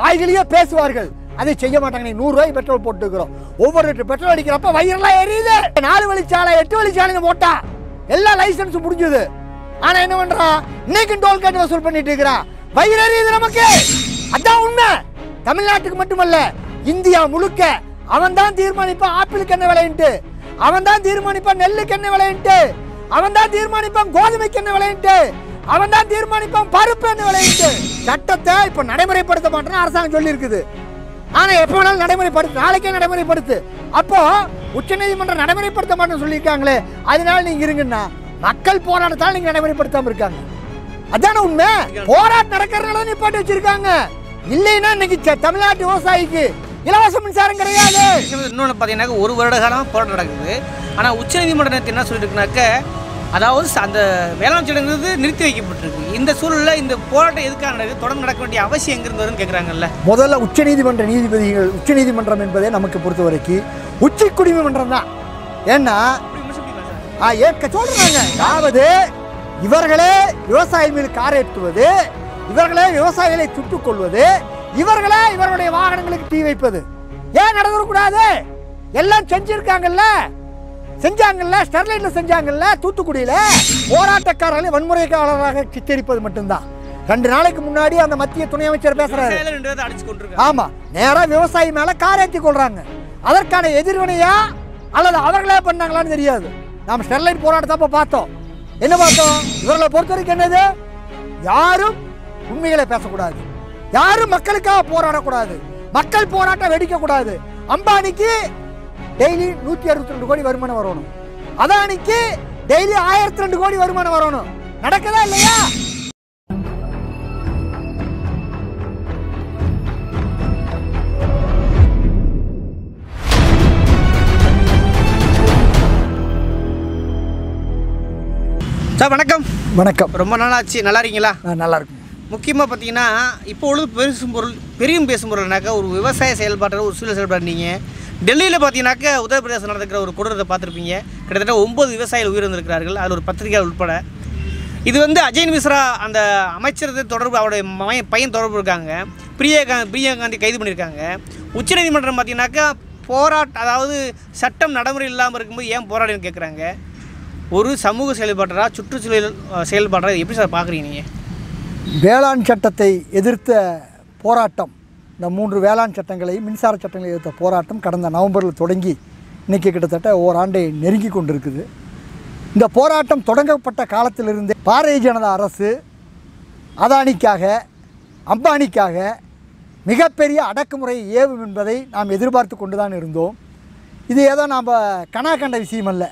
வாயிலேயே பேசுவார்கள் அதை செய்ய மாட்டாங்க நூறு ரூபாய் பெட்ரோல் போட்டுக்கிறோம் ஒவ்வொரு லிட்டர் பெட்ரோல் அடிக்கிறப்ப வயிறெல்லாம் எரியுது நாலு வழிச்சாலை எட்டு வழிச்சாலைன்னு போட்டா எல்லா லைசன்ஸும் முடிஞ்சது ஆனா என்ன பண்றான் இன்னைக்கு டோல்கேட் வசூல் பண்ணிட்டு இருக்கிறான் வயிறு எரியுது நமக்கு அதான் உண்மை தமிழ்நாட்டுக்கு மட்டுமல்ல இந்தியா முழுக்க அவன் தான் தீர்மானிப்பான் ஆப்பிளுக்கு என்ன விளையிட்டு அவன் தான் தீர்மானிப்பான் நெல்லுக்கு என்ன விளையின்ட்டு அவன் தான் தீர்மானிப்பான் கோதுமைக்கு என்ன விளையிட்டு அவன் தான் தீர்மானிப்பான் பருப்பு என்று விளைவிட்டு சட்டத்தை இப்போ நடைமுறைப்படுத்த மாட்டேன்னு அரசாங்கம் சொல்லியிருக்குது ஆனால் எப்போ வேணாலும் நடைமுறைப்படுத்து நாளைக்கே நடைமுறைப்படுத்து அப்போ உச்சநீதிமன்றம் நடைமுறைப்படுத்த மாட்டேன்னு சொல்லியிருக்காங்களே அதனால நீங்கள் இருங்கன்னா மக்கள் போராட்டத்தால் நீங்கள் நடைமுறைப்படுத்தாமல் இருக்காங்க அதான உண்மை போராட்டம் நடக்கிறனால நிப்பாட்டி வச்சிருக்காங்க இல்லைன்னா இன்னைக்கு தமிழ்நாட்டு விவசாயிக்கு இலவச மின்சாரம் கிடையாது இன்னொன்று பார்த்தீங்கன்னா ஒரு வருட காலமாக போராட்டம் நடக்குது ஆனால் உச்சநீதிமன்ற என்ன சொல்லியிருக்குனாக்க அதாவது அந்த வேளாண் சட்டங்கிறது நிறுத்தி வைக்கப்பட்டிருக்கு இந்த சூழலில் இந்த போராட்டம் எதுக்காக நடக்குது தொடர்ந்து நடக்க வேண்டிய அவசியம் எங்கிருந்து வரும்னு கேட்குறாங்கல்ல முதல்ல உச்சநீதிமன்ற நீதிபதிகள் உச்சநீதிமன்றம் என்பதே நமக்கு பொறுத்த வரைக்கும் உச்சி குடிமன்றம் தான் ஏன்னா ஏற்க சொல்றாங்க அதாவது இவர்களே விவசாயி மீது காரேற்றுவது இவர்களே விவசாயிகளை சுட்டுக் கொள்வது இவர்களே இவருடைய வாகனங்களுக்கு தீ வைப்பது ஏன் நடந்துடக்கூடாது எல்லாம் செஞ்சிருக்காங்கல்ல செஞ்சாங்கல்ல ஸ்டெர்லைட்ல செஞ்சாங்கல்ல தூத்துக்குடியில போராட்டக்காரர்களை வன்முறைக்காரராக சித்தரிப்பது மட்டும்தான் ரெண்டு நாளைக்கு முன்னாடி அந்த மத்திய துணை அமைச்சர் பேசுறாரு ஆமா நேரா விவசாயி மேல காரேத்தி கொள்றாங்க அதற்கான எதிர்வினையா அல்லது அவர்களே பண்ணாங்களான்னு தெரியாது நாம் ஸ்டெர்லைட் போராட்டத்தப்ப பார்த்தோம் என்ன பார்த்தோம் இவர்களை பொறுத்த வரைக்கும் என்னது யாரும் உண்மைகளை பேசக்கூடாது யாரும் மக்களுக்காக போராடக்கூடாது மக்கள் போராட்டம் வெடிக்கக்கூடாது அம்பானிக்கு டெய்லி நூற்றி அறுபத்தி ரெண்டு கோடி வருமானம் வரணும் அதானிக்கு டெய்லி ஆயிரத்தி ரெண்டு கோடி வருமானம் வரணும் நடக்குதா இல்லையா சார் வணக்கம் வணக்கம் ரொம்ப நல்லாச்சு நல்லா இருக்கீங்களா நல்லா இருக்கும் முக்கியமாக பார்த்தீங்கன்னா இப்போ உள்ள பெருசும் பொருள் பெரியும் பேசும் பொருள்னாக்கா ஒரு விவசாய செயல்பாட்டில் ஒரு சூழல் செயல்பாடு செயல்பாடுறீங்க டெல்லியில் பார்த்தீங்கன்னாக்க உத்தரப்பிரதேசம் நடக்கிற ஒரு கொடூரத்தை பார்த்துருப்பீங்க கிட்டத்தட்ட ஒம்பது விவசாயிகள் உயிரிழந்திருக்கிறார்கள் அதில் ஒரு பத்திரிகையாளர் உட்பட இது வந்து அஜயன் மிஸ்ரா அந்த அமைச்சரது தொடர்பு அவருடைய மய பையன் தொடர்பு இருக்காங்க பிரியா கா பிரியா காந்தி கைது பண்ணியிருக்காங்க உச்சநீதிமன்றம் பார்த்தீங்கன்னாக்கா போராட்ட அதாவது சட்டம் நடைமுறை இல்லாமல் இருக்கும்போது ஏன் போராடின்னு கேட்குறாங்க ஒரு சமூக செயல்பாட்டராக சுற்றுச்சூழல் செயல்பாட்டராக எப்படி சார் பார்க்குறீங்க நீங்கள் வேளாண் சட்டத்தை எதிர்த்த போராட்டம் இந்த மூன்று வேளாண் சட்டங்களையும் மின்சார சட்டங்களை எதிர்த்த போராட்டம் கடந்த நவம்பரில் தொடங்கி இன்றைக்கி கிட்டத்தட்ட ஓராண்டை நெருங்கி கொண்டிருக்குது இந்த போராட்டம் தொடங்கப்பட்ட காலத்திலிருந்தே பாரதிய ஜனதா அரசு அதானிக்காக அம்பானிக்காக மிகப்பெரிய அடக்குமுறை ஏவும் என்பதை நாம் எதிர்பார்த்து கொண்டு தான் இருந்தோம் இது ஏதோ நாம் கனா கண்ட விஷயம் அல்ல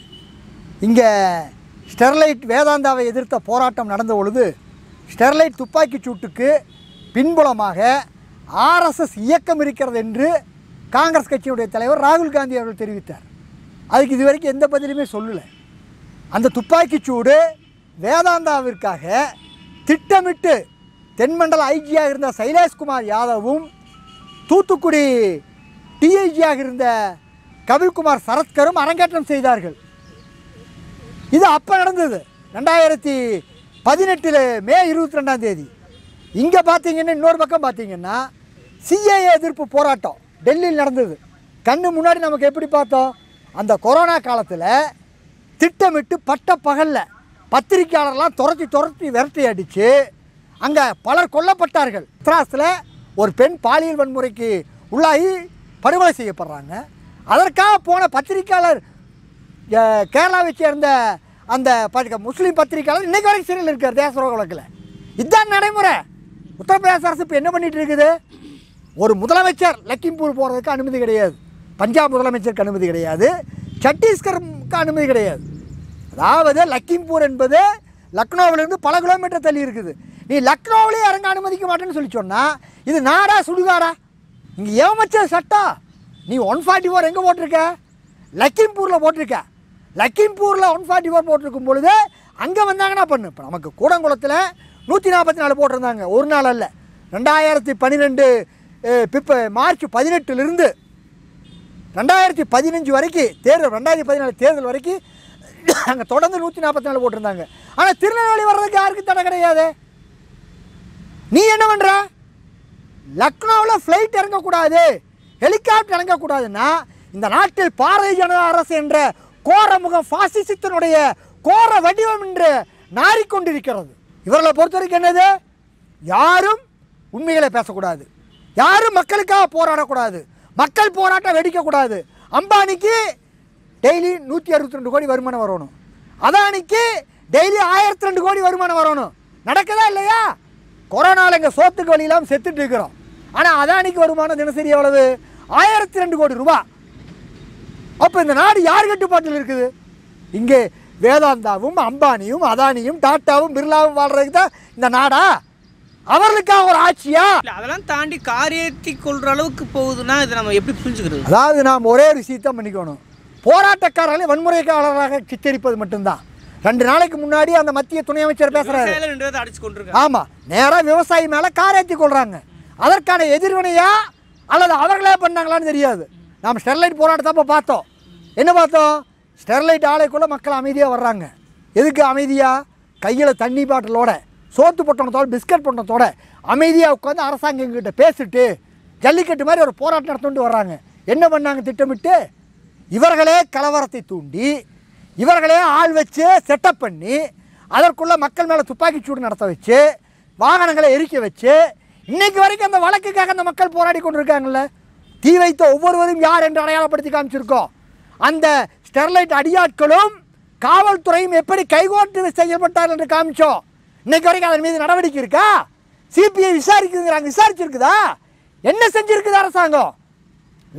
இங்கே ஸ்டெர்லைட் வேதாந்தாவை எதிர்த்த போராட்டம் நடந்த பொழுது ஸ்டெர்லைட் துப்பாக்கி சூட்டுக்கு பின்புலமாக ஆர்எஸ்எஸ் இயக்கம் இருக்கிறது என்று காங்கிரஸ் கட்சியுடைய தலைவர் ராகுல் காந்தி அவர்கள் தெரிவித்தார் அதுக்கு இதுவரைக்கும் எந்த பதிலுமே சொல்லலை அந்த துப்பாக்கிச்சூடு வேதாந்தாவிற்காக திட்டமிட்டு தென்மண்டல ஐஜியாக இருந்த சைலேஷ்குமார் யாதவும் தூத்துக்குடி டிஐஜியாக இருந்த கபில்குமார் சரத்கரும் அரங்கேற்றம் செய்தார்கள் இது அப்போ நடந்தது ரெண்டாயிரத்தி பதினெட்டில் மே இருபத்தி ரெண்டாம் தேதி இங்கே பார்த்தீங்கன்னா இன்னொரு பக்கம் பார்த்தீங்கன்னா சிஏஏ எதிர்ப்பு போராட்டம் டெல்லியில் நடந்தது கண்ணு முன்னாடி நமக்கு எப்படி பார்த்தோம் அந்த கொரோனா காலத்தில் திட்டமிட்டு பட்ட பகலில் பத்திரிக்கையாளர்லாம் துரத்தி துரத்தி விரட்டி அடித்து அங்கே பலர் கொல்லப்பட்டார்கள் மத்ராஸில் ஒரு பெண் பாலியல் வன்முறைக்கு உள்ளாகி படுகொலை செய்யப்படுறாங்க அதற்காக போன பத்திரிக்கையாளர் கேரளாவை சேர்ந்த அந்த முஸ்லீம் பத்திரிக்கையாளர் இன்றைக்கு வரைக்கும் சிறையில் இருக்கார் தேச வழக்கில் இதுதான் நடைமுறை உத்தரப்பிரதேச அரசு இப்போ என்ன பண்ணிகிட்டு இருக்குது ஒரு முதலமைச்சர் லக்கிம்பூர் போகிறதுக்கு அனுமதி கிடையாது பஞ்சாப் முதலமைச்சருக்கு அனுமதி கிடையாது சத்தீஸ்கருக்கு அனுமதி கிடையாது அதாவது லக்கிம்பூர் என்பது லக்னோவிலேருந்து பல கிலோமீட்டர் தள்ளி இருக்குது நீ லக்னோவிலே இறங்க அனுமதிக்க மாட்டேன்னு சொல்லி சொன்னால் இது நாடா சுடுகாரா இங்கே ஏமச்ச சட்டம் நீ ஒன் ஃபார்ட்டி ஃபோர் எங்கே போட்டிருக்க லக்கிம்பூரில் போட்டிருக்க லக்கிம்பூரில் ஒன் ஃபார்ட்டி ஃபோர் போட்டிருக்கும் பொழுது அங்கே வந்தாங்கன்னா பண்ணு இப்போ நமக்கு கூடங்குளத்தில் நூற்றி நாற்பத்தி நாலு போட்டிருந்தாங்க ஒரு நாள் அல்ல ரெண்டாயிரத்தி பன்னிரெண்டு பிப்ப மார்ச் பதினெட்டுலேருந்து ரெண்டாயிரத்தி பதினஞ்சு வரைக்கும் தேர்தல் ரெண்டாயிரத்தி பதினாலு தேர்தல் வரைக்கும் அங்கே தொடர்ந்து நூற்றி நாற்பத்தி நாலு போட்டிருந்தாங்க ஆனால் திருநெல்வேலி வர்றதுக்கு யாருக்கும் தடை கிடையாது நீ என்ன பண்ணுற லக்னோவில் ஃப்ளைட் இறங்கக்கூடாது ஹெலிகாப்டர் இறங்கக்கூடாதுன்னா இந்த நாட்டில் பாரதிய ஜனதா அரசு என்ற கோரமுகம் பாசிசத்தினுடைய கோர வடிவம் என்று நாறிக்கொண்டிருக்கிறது இவர்களை பொறுத்த வரைக்கும் என்னது யாரும் உண்மைகளை பேசக்கூடாது யாரும் மக்களுக்காக போராடக்கூடாது மக்கள் போராட்டம் வெடிக்கக்கூடாது அம்பானிக்கு டெய்லி நூற்றி அறுபத்தி ரெண்டு கோடி வருமானம் வரணும் அதானிக்கு டெய்லி ஆயிரத்தி ரெண்டு கோடி வருமானம் வரணும் நடக்குதா இல்லையா கொரோனாவில் இங்கே சோத்துக்கு வழியெல்லாம் செத்துட்டு இருக்கிறோம் ஆனால் அதானிக்கு வருமானம் தினசரி எவ்வளவு ஆயிரத்தி ரெண்டு கோடி ரூபா அப்போ இந்த நாடு யார் கட்டுப்பாட்டில் இருக்குது இங்கே வேதாந்தாவும் அம்பானியும் அதானியும் டாட்டாவும் பிர்லாவும் வாழ்கிறதுக்கு தான் இந்த நாடா அவர்களுக்காக ஒரு ஆட்சியா அதெல்லாம் தாண்டி காரியத்தை கொள்ற அளவுக்கு போகுதுன்னா இதை நம்ம எப்படி புரிஞ்சுக்கிறது அதாவது நாம் ஒரே ஒரு விஷயத்தான் பண்ணிக்கணும் போராட்டக்காரர்களை வன்முறைக்காரராக சித்தரிப்பது மட்டும்தான் ரெண்டு நாளைக்கு முன்னாடி அந்த மத்திய துணை அமைச்சர் பேசுறாரு ஆமா நேரம் விவசாயி மேல ஏற்றி கொள்றாங்க அதற்கான எதிர்வினையா அல்லது அவர்களே பண்ணாங்களான்னு தெரியாது நாம் ஸ்டெர்லைட் போராட்டத்தப்போ பார்த்தோம் என்ன பார்த்தோம் ஸ்டெர்லைட் ஆலைக்குள்ளே மக்கள் அமைதியாக வர்றாங்க எதுக்கு அமைதியாக கையில் தண்ணி பாட்டிலோட சோத்து பொட்டணத்தோட பிஸ்கட் பொட்டணத்தோட அமைதியாக உட்காந்து அரசாங்கம் கிட்ட பேசிட்டு ஜல்லிக்கட்டு மாதிரி ஒரு போராட்டம் நடத்திட்டு வர்றாங்க என்ன பண்ணாங்க திட்டமிட்டு இவர்களே கலவரத்தை தூண்டி இவர்களே ஆள் வச்சு செட்டப் பண்ணி அதற்குள்ளே மக்கள் மேலே சூடு நடத்த வச்சு வாகனங்களை எரிக்க வச்சு இன்றைக்கு வரைக்கும் அந்த வழக்குக்காக அந்த மக்கள் போராடி கொண்டு இருக்காங்கல்ல தீ வைத்த ஒவ்வொருவரும் யார் என்று அடையாளப்படுத்தி காமிச்சிருக்கோம் அந்த ஸ்டெர்லைட் அடியாட்களும் காவல்துறையும் எப்படி கைகோட்டு செய்யப்பட்டார் என்று காமிச்சோம் இன்னைக்கு வரைக்கும் அதன் மீது நடவடிக்கை இருக்கா சிபிஐ விசாரிக்குதுங்கிறாங்க விசாரிச்சிருக்குதா என்ன செஞ்சிருக்குது அரசாங்கம்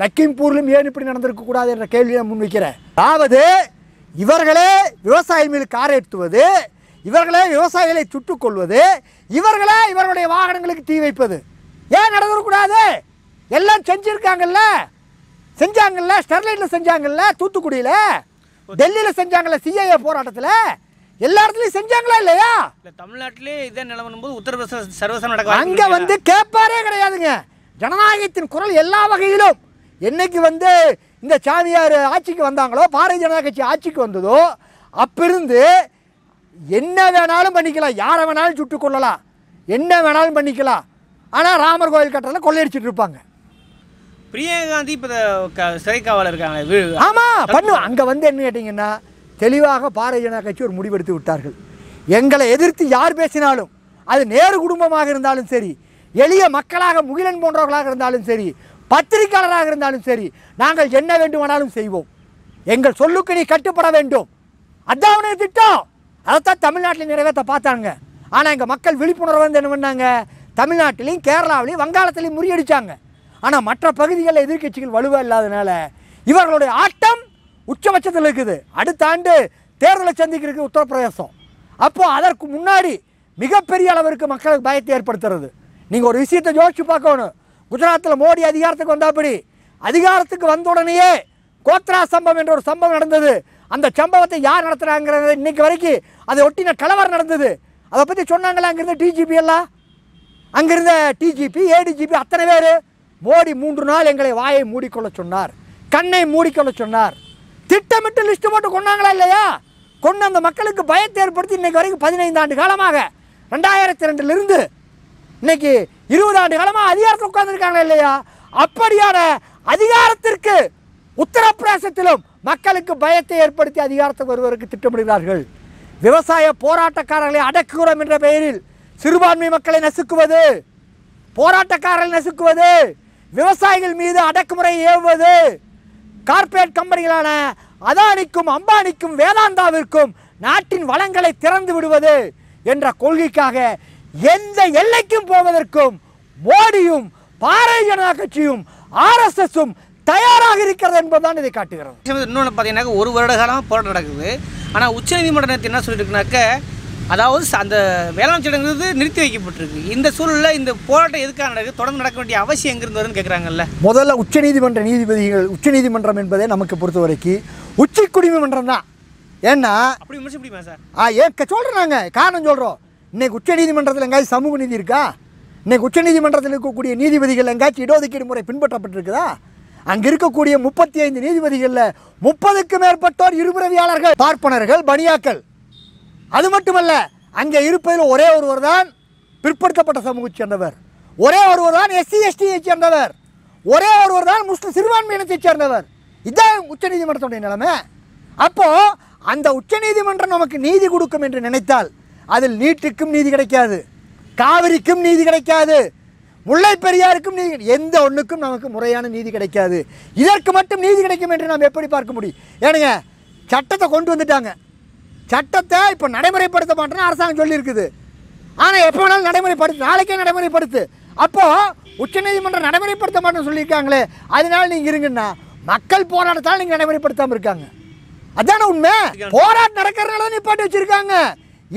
லக்கிம்பூர்லையும் ஏன் இப்படி நடந்திருக்க கூடாது என்ற கேள்வியை முன் வைக்கிறேன் அதாவது இவர்களே விவசாயிகள் மீது காரை எடுத்துவது இவர்களே விவசாயிகளை சுட்டுக்கொள்வது இவர்களே இவர்களுடைய வாகனங்களுக்கு தீ வைப்பது ஏன் நடந்துடக்கூடாது எல்லாம் செஞ்சுருக்காங்கல்ல செஞ்சாங்கல்ல ஸ்டெர்லைட்டில் செஞ்சாங்கல்ல தூத்துக்குடியில் டெல்லியில் செஞ்சாங்கல்ல சிஐஏ போராட்டத்தில் எல்லா இடத்துலயும் செஞ்சாங்களா இல்லையா இல்ல தமிழ்நாட்டிலே இதே நிலவரம் போது உத்தரப்பிரதேச சர்வசம் நடக்கும் அங்க வந்து கேட்பாரே கிடையாதுங்க ஜனநாயகத்தின் குரல் எல்லா வகையிலும் என்னைக்கு வந்து இந்த சாமியார் ஆட்சிக்கு வந்தாங்களோ பாரதிய ஜனதா கட்சி ஆட்சிக்கு வந்ததோ அப்பிருந்து என்ன வேணாலும் பண்ணிக்கலாம் யாரை வேணாலும் சுட்டு கொள்ளலாம் என்ன வேணாலும் பண்ணிக்கலாம் ஆனால் ராமர் கோயில் கட்டத்தில் கொள்ளையடிச்சிட்டு இருப்பாங்க பிரியங்கா காந்தி இப்போ சிறை காவலர் இருக்காங்க ஆமாம் பண்ணுவோம் அங்கே வந்து என்ன கேட்டிங்கன்னா தெளிவாக பாரதிய ஜனதா கட்சி ஒரு முடிவெடுத்து விட்டார்கள் எங்களை எதிர்த்து யார் பேசினாலும் அது நேரு குடும்பமாக இருந்தாலும் சரி எளிய மக்களாக முகிலன் போன்றவர்களாக இருந்தாலும் சரி பத்திரிகையாளராக இருந்தாலும் சரி நாங்கள் என்ன வேண்டுமானாலும் செய்வோம் எங்கள் சொல்லுக்கு நீ கட்டுப்பட வேண்டும் அதான் திட்டம் அதைத்தான் தமிழ்நாட்டில் நிறைவேற்ற பார்த்தாங்க ஆனால் எங்கள் மக்கள் விழிப்புணர்வு வந்து என்ன பண்ணாங்க தமிழ்நாட்டிலையும் கேரளாவிலையும் வங்காளத்திலையும் முறியடித்தாங்க ஆனால் மற்ற பகுதிகளில் எதிர்கட்சிகள் வலுவாக இல்லாதனால இவர்களுடைய ஆட்டம் உச்சபட்சத்தில் இருக்குது அடுத்த ஆண்டு தேர்தலை சந்திக்கிறது உத்தரப்பிரதேசம் அப்போது அதற்கு முன்னாடி மிகப்பெரிய அளவிற்கு மக்களுக்கு பயத்தை ஏற்படுத்துறது நீங்கள் ஒரு விஷயத்தை யோசிச்சு பார்க்கணும் குஜராத்தில் மோடி அதிகாரத்துக்கு வந்தபடி அதிகாரத்துக்கு வந்த உடனேயே கோத்ரா சம்பவம் என்ற ஒரு சம்பவம் நடந்தது அந்த சம்பவத்தை யார் நடத்துகிறாங்கிறது இன்றைக்கு வரைக்கும் அதை ஒட்டின கலவர் நடந்தது அதை பற்றி சொன்னாங்களே அங்கேருந்து டிஜிபி எல்லாம் அங்கிருந்த டிஜிபி ஏடிஜிபி அத்தனை பேர் மோடி மூன்று நாள் எங்களை வாயை மூடிக்கொள்ள சொன்னார் கண்ணை மூடிக்கொள்ள சொன்னார் திட்டமிட்டு லிஸ்ட்டு போட்டு கொண்டாங்களா இல்லையா கொண்டு அந்த மக்களுக்கு பயத்தை ஏற்படுத்தி இன்னைக்கு வரைக்கும் பதினைந்து ஆண்டு காலமாக ரெண்டாயிரத்தி ரெண்டுலேருந்து இன்னைக்கு இருபது ஆண்டு காலமாக அதிகாரத்தில் உட்கார்ந்துருக்காங்களா இல்லையா அப்படியான அதிகாரத்திற்கு உத்தரப்பிரதேசத்திலும் மக்களுக்கு பயத்தை ஏற்படுத்தி அதிகாரத்துக்கு வருவதற்கு திட்டமிடுகிறார்கள் விவசாய போராட்டக்காரர்களை அடக்குகிறோம் என்ற பெயரில் சிறுபான்மை மக்களை நசுக்குவது போராட்டக்காரர்களை நசுக்குவது விவசாயிகள் மீது அடக்குமுறை ஏவுவது கார்ப்பரேட் கம்பெனிகளான அதானிக்கும் அம்பானிக்கும் வேதாந்தாவிற்கும் நாட்டின் வளங்களை திறந்து விடுவது என்ற கொள்கைக்காக எந்த எல்லைக்கும் போவதற்கும் மோடியும் பாரதிய ஜனதா கட்சியும் எஸ் தயாராக இருக்கிறது என்பதுதான் இதை காட்டுகிறது இன்னொன்று பார்த்தீங்கன்னா ஒரு வருட காலமாக போராட்டம் நடக்குது ஆனால் உச்சநீதிமன்றம் என்ன சொல்லியிருக்குனாக்க அதாவது அந்த வேளாண் சட்டங்கிறது நிறுத்தி வைக்கப்பட்டிருக்கு இந்த சூழலில் இந்த போராட்டம் எதுக்காக நடக்குது தொடர்ந்து நடக்க வேண்டிய அவசியம் எங்கிருந்து வரும்னு கேட்குறாங்கல்ல முதல்ல உச்சநீதிமன்ற நீதிபதிகள் உச்சநீதிமன்றம் என்பதே நமக்கு பொறுத்த வரைக்கும் உச்ச குடிமன்றம் தான் ஏன்னா அப்படி முடிச்சு முடியுமா சார் ஆ ஏன் சொல்கிறோம் நாங்கள் காரணம் சொல்கிறோம் இன்னைக்கு உச்சநீதிமன்றத்தில் எங்காச்சும் சமூக நீதி இருக்கா இன்னைக்கு உச்சநீதிமன்றத்தில் இருக்கக்கூடிய நீதிபதிகள் எங்காச்சும் இடஒதுக்கீடு முறை பின்பற்றப்பட்டிருக்குதா அங்கே இருக்கக்கூடிய முப்பத்தி ஐந்து நீதிபதிகளில் முப்பதுக்கு மேற்பட்டோர் இருபுறவியாளர்கள் பார்ப்பனர்கள் பணியாக்கள் அது மட்டுமல்ல அங்கே இருப்பதில் ஒரே ஒருவர் தான் பிற்படுத்தப்பட்ட சமூகத்தை சேர்ந்தவர் ஒரே ஒருவர் தான் எஸ்சி எஸ்டியை சேர்ந்தவர் ஒரே ஒருவர் தான் முஸ்லிம் சிறுபான்மையினத்தை சேர்ந்தவர் இதுதான் உச்சநீதிமன்றத்துடைய நிலைமை அப்போது அந்த உச்சநீதிமன்றம் நமக்கு நீதி கொடுக்கும் என்று நினைத்தால் அதில் நீட்டுக்கும் நீதி கிடைக்காது காவிரிக்கும் நீதி கிடைக்காது முல்லை பெரியாருக்கும் நீதி எந்த ஒன்றுக்கும் நமக்கு முறையான நீதி கிடைக்காது இதற்கு மட்டும் நீதி கிடைக்கும் என்று நாம் எப்படி பார்க்க முடியும் ஏனுங்க சட்டத்தை கொண்டு வந்துட்டாங்க சட்டத்தை இப்போ நடைமுறைப்படுத்த மாட்டேன்னு அரசாங்கம் சொல்லியிருக்குது ஆனால் எப்போ வேணாலும் நடைமுறைப்படுத்து நாளைக்கே நடைமுறைப்படுத்து அப்போது உச்சநீதிமன்றம் நடைமுறைப்படுத்த மாட்டேன்னு சொல்லியிருக்காங்களே அதனால நீங்கள் இருங்கன்னா மக்கள் போராட்டத்தால் நீங்கள் நடைமுறைப்படுத்தாமல் இருக்காங்க அதான உண்மை போராட்டம் நடக்கிறனால பாட்டு வச்சுருக்காங்க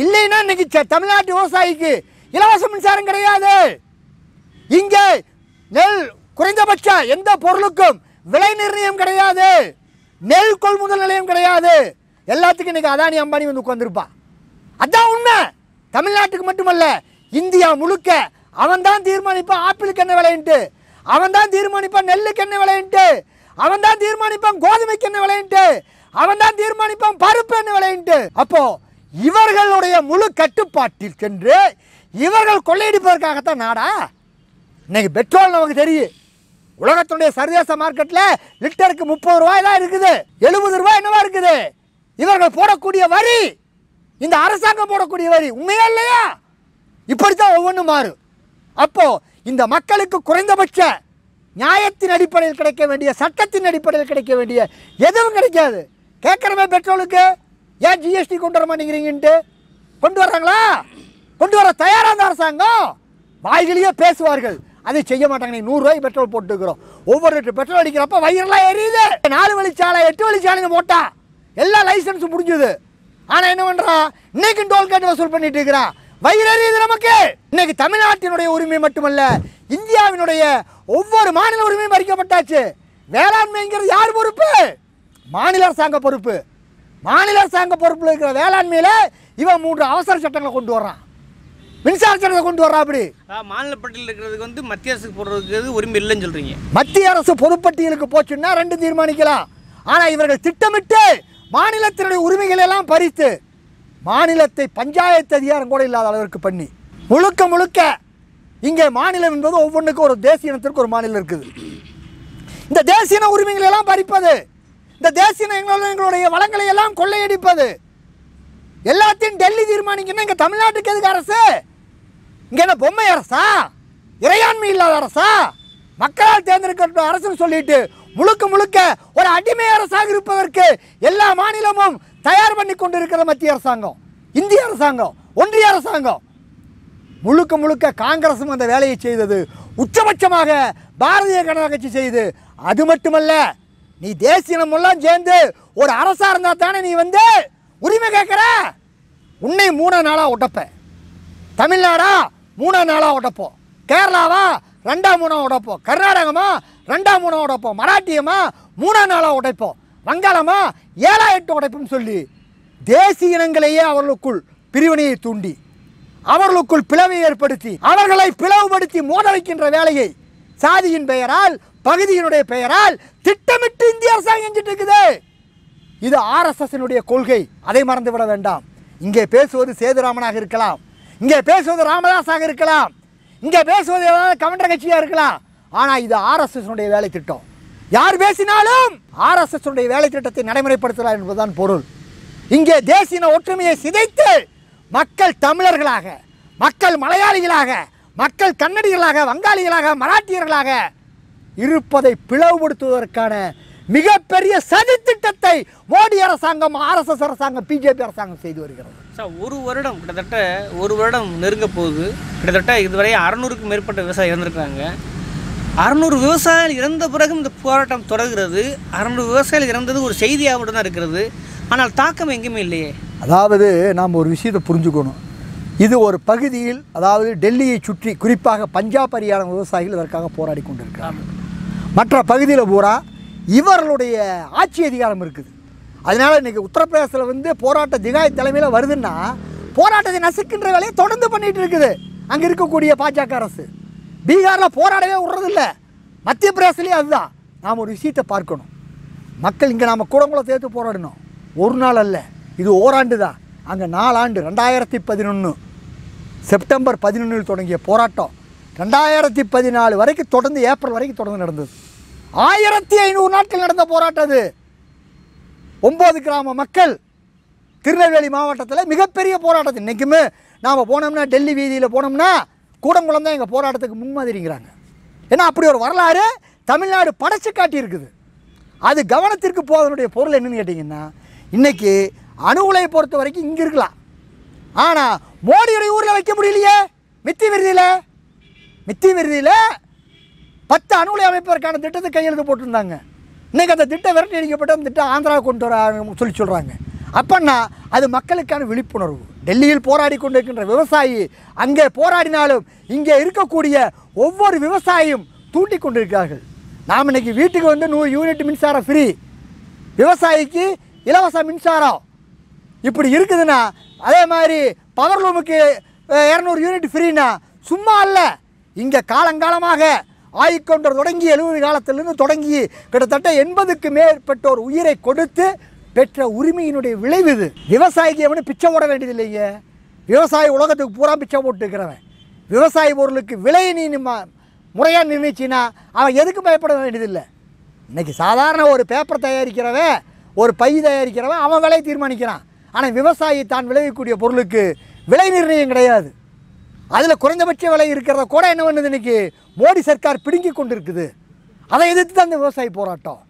இல்லைன்னா இன்னைக்கு தமிழ்நாட்டு விவசாயிக்கு இலவச மின்சாரம் கிடையாது இங்கே நெல் குறைந்தபட்ச எந்த பொருளுக்கும் விலை நிர்ணயம் கிடையாது நெல் கொள்முதல் நிலையம் கிடையாது எல்லாத்துக்கும் இன்றைக்கி அதானி அம்பானி வந்து உட்காந்துருப்பா அதான் உண்மை தமிழ்நாட்டுக்கு மட்டுமல்ல இந்தியா முழுக்க அவன் தான் தீர்மானிப்பான் ஆப்பிளுக்கு என்ன விளையின்ட்டு அவன் தான் தீர்மானிப்பான் நெல்லுக்கு என்ன விளையின்ட்டு அவன் தான் தீர்மானிப்பான் கோதுமைக்கு என்ன விலைன்ட்டு அவன் தான் தீர்மானிப்பான் பருப்பு என்ன விளையின்ட்டு அப்போ இவர்களுடைய முழு கட்டுப்பாட்டிற்கென்று இவர்கள் கொள்ளையடிப்பதற்காகத்தான் நாடா இன்னைக்கு பெட்ரோல் நமக்கு தெரியும் உலகத்துடைய சர்வதேச மார்க்கெட்டில் லிட்டருக்கு முப்பது ரூபாய் தான் இருக்குது எழுபது ரூபாய் என்னவா இருக்குது இவர்கள் போடக்கூடிய வரி இந்த அரசாங்கம் போடக்கூடிய வரி உண்மையா இல்லையா இப்படித்தான் ஒவ்வொன்றும் மாறும் அப்போது இந்த மக்களுக்கு குறைந்தபட்ச நியாயத்தின் அடிப்படையில் கிடைக்க வேண்டிய சட்டத்தின் அடிப்படையில் கிடைக்க வேண்டிய எதுவும் கிடைக்காது கேட்குறமே பெட்ரோலுக்கு ஏன் ஜிஎஸ்டி கொண்டு வர மாட்டேங்கிறீங்கன்ட்டு கொண்டு வர்றாங்களா கொண்டு வர தயாராக தான் அரசாங்கம் வாய்களையே பேசுவார்கள் அதை செய்ய மாட்டாங்க நீ நூறுரூவாய்க்கு பெட்ரோல் போட்டுக்கிறோம் ஒவ்வொரு லிட்டர் பெட்ரோல் அடிக்கிறப்ப வயிறெல்லாம் எரியுது நாலு வழிச்சாலை எட்டு வழிச்சாலைன்னு போட்டா எல்லா லைசன்ஸும் முடிஞ்சது ஆனால் என்ன பண்ணுறான் இன்னைக்கு கேட் வசூல் பண்ணிட்டு இருக்கிறா வயிறறி இது நமக்கு இன்னைக்கு தமிழ்நாட்டினுடைய உரிமை மட்டுமல்ல இந்தியாவினுடைய ஒவ்வொரு மாநில உரிமையும் பறிக்கப்பட்டாச்சு வேளாண்மைங்கிறது யார் பொறுப்பு மாநில அரசாங்க பொறுப்பு மாநில அரசாங்க பொறுப்பில் இருக்கிற வேளாண்மையில் இவன் மூன்று அவசர சட்டங்களை கொண்டு வர்றான் மின்சார சட்டத்தை கொண்டு வர்றான் அப்படி மாநில பட்டியல் இருக்கிறதுக்கு வந்து மத்திய அரசுக்கு போடுறதுக்கு உரிமை இல்லைன்னு சொல்கிறீங்க மத்திய அரசு பொதுப்பட்டியலுக்கு போச்சுன்னா ரெண்டு தீர்மானிக்கலாம் ஆனால் இவர்கள் திட்டமிட்டு மாநிலத்தினுடைய உரிமைகள் எல்லாம் பறித்து மாநிலத்தை பஞ்சாயத்து அதிகாரம் கூட இல்லாத அளவிற்கு பண்ணி முழுக்க முழுக்க இங்கே மாநிலம் என்பது ஒவ்வொன்றுக்கும் ஒரு தேசிய இனத்திற்கு ஒரு மாநிலம் இருக்குது இந்த தேசிய இன உரிமைகளை எல்லாம் பறிப்பது இந்த தேசிய எங்களுடைய வளங்களை எல்லாம் கொள்ளையடிப்பது எல்லாத்தையும் டெல்லி தீர்மானிக்கணும் இங்கே தமிழ்நாட்டுக்கு எதுக்கு அரசு இங்கே என்ன பொம்மை அரசா இறையாண்மை இல்லாத அரசா மக்களால் தேர்ந்தெடுக்கப்பட்ட அரசுன்னு சொல்லிட்டு முழுக்க முழுக்க ஒரு அடிமை அரசாக இருப்பதற்கு எல்லா மாநிலமும் தயார் பண்ணி கொண்டிருக்கிற மத்திய அரசாங்கம் இந்திய அரசாங்கம் ஒன்றிய அரசாங்கம் முழுக்க முழுக்க காங்கிரசும் அந்த வேலையை செய்தது உச்சபட்சமாக பாரதிய ஜனதா கட்சி செய்து அது மட்டுமல்ல நீ தேசியமெல்லாம் சேர்ந்து ஒரு அரசா இருந்தா தானே நீ வந்து உரிமை கேட்குற உன்னை மூணு நாளாக ஒட்டப்ப தமிழ்நாடா மூணு நாளாக உடப்போம் கேரளாவா ரெண்டாம் மூணாக உடைப்போம் கர்நாடகமா ரெண்டாம் மூணாக உடைப்போம் மராட்டியமா மூணாம் நாளாக உடைப்போம் வங்காளமா எட்டு உடைப்புன்னு சொல்லி தேசிய இனங்களையே அவர்களுக்குள் பிரிவினையை தூண்டி அவர்களுக்குள் பிளவை ஏற்படுத்தி அவர்களை பிளவுபடுத்தி மோத வேலையை சாதியின் பெயரால் பகுதியினுடைய பெயரால் திட்டமிட்டு இந்திய அரசாங்கம் செஞ்சுட்டு இருக்குது இது ஆர்எஸ்எஸ்னுடைய கொள்கை அதை மறந்துவிட வேண்டாம் இங்கே பேசுவது சேதுராமனாக இருக்கலாம் இங்கே பேசுவது ராமதாஸாக இருக்கலாம் இங்கே பேசுவது கவுண்டர் கட்சியாக இருக்கலாம் ஆனால் இது ஆர்எஸ்எஸ்னுடைய வேலை திட்டம் யார் பேசினாலும் ஆர்எஸ்எஸ்னுடைய வேலை திட்டத்தை நடைமுறைப்படுத்தலாம் என்பதுதான் பொருள் இங்கே தேசிய ஒற்றுமையை சிதைத்து மக்கள் தமிழர்களாக மக்கள் மலையாளிகளாக மக்கள் கன்னடிகளாக வங்காளிகளாக மராட்டியர்களாக இருப்பதை பிளவுபடுத்துவதற்கான மிகப்பெரிய சதி திட்டத்தை மோடி அரசாங்கம் ஆர்எஸ்எஸ் அரசாங்கம் பிஜேபி அரசாங்கம் செய்து வருகிறது சார் ஒரு வருடம் கிட்டத்தட்ட ஒரு வருடம் நெருங்க போகுது கிட்டத்தட்ட இதுவரை அறநூறுக்கும் மேற்பட்ட விவசாயி இறந்துருக்காங்க அறநூறு விவசாயிகள் இறந்த பிறகும் இந்த போராட்டம் தொடர்கிறது அறநூறு விவசாயிகள் இறந்தது ஒரு செய்தியாக மட்டும் தான் இருக்கிறது ஆனால் தாக்கம் எங்கேயுமே இல்லையே அதாவது நாம் ஒரு விஷயத்தை புரிஞ்சுக்கணும் இது ஒரு பகுதியில் அதாவது டெல்லியை சுற்றி குறிப்பாக பஞ்சாப் ஹரியானா விவசாயிகள் இதற்காக போராடி கொண்டிருக்கிறார்கள் மற்ற பகுதியில் பூரா இவர்களுடைய ஆட்சி அதிகாரம் இருக்குது அதனால் இன்றைக்கி உத்தரப்பிரதேசத்தில் வந்து போராட்ட திகாய் தலைமையில் வருதுன்னா போராட்டத்தை நசுக்கின்ற வேலையை தொடர்ந்து பண்ணிகிட்டு இருக்குது அங்கே இருக்கக்கூடிய பாஜக அரசு பீகாரில் போராடவே விடுறதில்ல மத்திய பிரதேசத்துலேயும் அதுதான் நாம் ஒரு விஷயத்தை பார்க்கணும் மக்கள் இங்கே நாம் கூடங்குளம் சேர்த்து போராடணும் ஒரு நாள் அல்ல இது ஓராண்டு தான் அங்கே நாலாண்டு ரெண்டாயிரத்தி பதினொன்று செப்டம்பர் பதினொன்றில் தொடங்கிய போராட்டம் ரெண்டாயிரத்தி பதினாலு வரைக்கும் தொடர்ந்து ஏப்ரல் வரைக்கும் தொடர்ந்து நடந்தது ஆயிரத்தி ஐநூறு நாட்கள் நடந்த போராட்டம் அது ஒம்பது கிராம மக்கள் திருநெல்வேலி மாவட்டத்தில் மிகப்பெரிய போராட்டத்தை இன்றைக்குமே நாம் போனோம்னா டெல்லி வீதியில் போனோம்னா கூடங்குளம் தான் எங்கள் போராட்டத்துக்கு முன்மாதிரிங்கிறாங்க ஏன்னா அப்படி ஒரு வரலாறு தமிழ்நாடு படைச்சு காட்டியிருக்குது அது கவனத்திற்கு போவதனுடைய பொருள் என்னன்னு கேட்டிங்கன்னா இன்றைக்கி அணுகுலை பொறுத்த வரைக்கும் இங்கே இருக்கலாம் ஆனால் மோடியுடைய ஊரில் வைக்க முடியலையே மித்தி விருதியில் மித்தி விருதியில் பத்து உலக அமைப்பதற்கான திட்டத்தை கையெழுத்து போட்டிருந்தாங்க இன்றைக்கி அந்த திட்டம் விரட்டி அடிக்கப்பட்ட அந்த திட்டம் ஆந்திரா கொண்டு வர சொல்லி சொல்கிறாங்க அப்பன்னா அது மக்களுக்கான விழிப்புணர்வு டெல்லியில் போராடி கொண்டிருக்கின்ற விவசாயி அங்கே போராடினாலும் இங்கே இருக்கக்கூடிய ஒவ்வொரு விவசாயியும் தூண்டி கொண்டிருக்கிறார்கள் நாம் இன்றைக்கி வீட்டுக்கு வந்து நூறு யூனிட் மின்சாரம் ஃப்ரீ விவசாயிக்கு இலவச மின்சாரம் இப்படி இருக்குதுன்னா அதே மாதிரி பவர் லூமுக்கு இரநூறு யூனிட் ஃப்ரீனா சும்மா இல்லை இங்கே காலங்காலமாக ஆயிக்கொண்டர் தொடங்கி எழுபது காலத்திலிருந்து தொடங்கி கிட்டத்தட்ட எண்பதுக்கு மேற்பட்டோர் உயிரை கொடுத்து பெற்ற உரிமையினுடைய விளைவு இது விவசாயிக்கு எவனும் பிச்சை போட வேண்டியது இல்லைங்க விவசாயி உலகத்துக்கு பூரா பிச்சை இருக்கிறவன் விவசாய பொருளுக்கு விலை நீ முறையாக நிர்ணயிச்சின்னா அவன் எதுக்கு பயப்பட வேண்டியதில்லை இன்றைக்கி சாதாரண ஒரு பேப்பர் தயாரிக்கிறவன் ஒரு பை தயாரிக்கிறவன் அவன் விலையை தீர்மானிக்கிறான் ஆனால் விவசாயி தான் விளைவிக்கக்கூடிய பொருளுக்கு விலை நிர்ணயம் கிடையாது அதில் குறைந்தபட்ச விலை இருக்கிறத கூட என்ன பண்ணுது இன்னைக்கு மோடி சர்க்கார் பிடுங்கி கொண்டு இருக்குது அதை எதிர்த்து தான் இந்த விவசாயி போராட்டம்